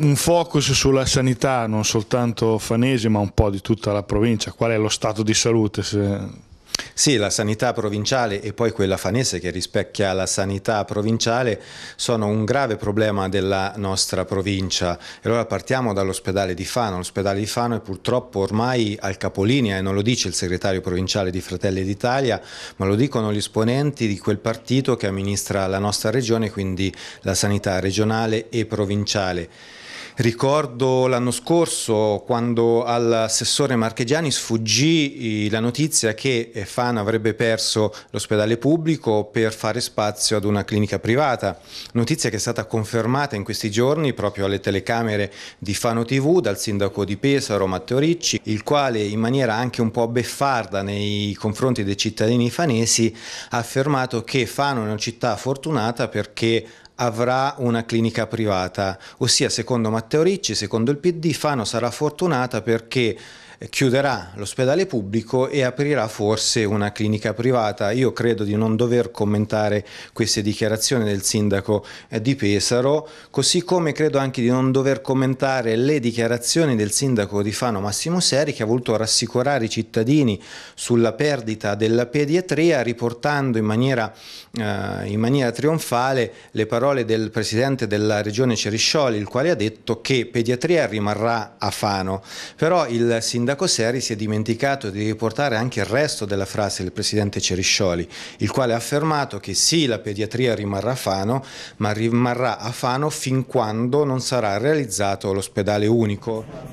un focus sulla sanità non soltanto fanese ma un po' di tutta la provincia, qual è lo stato di salute? Se sì, la sanità provinciale e poi quella fanese che rispecchia la sanità provinciale sono un grave problema della nostra provincia. E allora partiamo dall'ospedale di Fano. L'ospedale di Fano è purtroppo ormai al capolinea e non lo dice il segretario provinciale di Fratelli d'Italia, ma lo dicono gli esponenti di quel partito che amministra la nostra regione, quindi la sanità regionale e provinciale. Ricordo l'anno scorso quando all'assessore Marchegiani sfuggì la notizia che eh, Fano avrebbe perso l'ospedale pubblico per fare spazio ad una clinica privata, notizia che è stata confermata in questi giorni proprio alle telecamere di Fano TV dal sindaco di Pesaro Matteo Ricci, il quale in maniera anche un po' beffarda nei confronti dei cittadini fanesi ha affermato che Fano è una città fortunata perché avrà una clinica privata, ossia secondo Matteo Ricci, secondo il PD, Fano sarà fortunata perché chiuderà l'ospedale pubblico e aprirà forse una clinica privata. Io credo di non dover commentare queste dichiarazioni del sindaco eh, di Pesaro, così come credo anche di non dover commentare le dichiarazioni del sindaco di Fano Massimo Seri che ha voluto rassicurare i cittadini sulla perdita della pediatria riportando in maniera, eh, in maniera trionfale le parole del presidente della regione Ceriscioli il quale ha detto che pediatria rimarrà a Fano. Però il sindaco sindaco Seri si è dimenticato di riportare anche il resto della frase del presidente Ceriscioli, il quale ha affermato che sì, la pediatria rimarrà a Fano, ma rimarrà a Fano fin quando non sarà realizzato l'ospedale unico.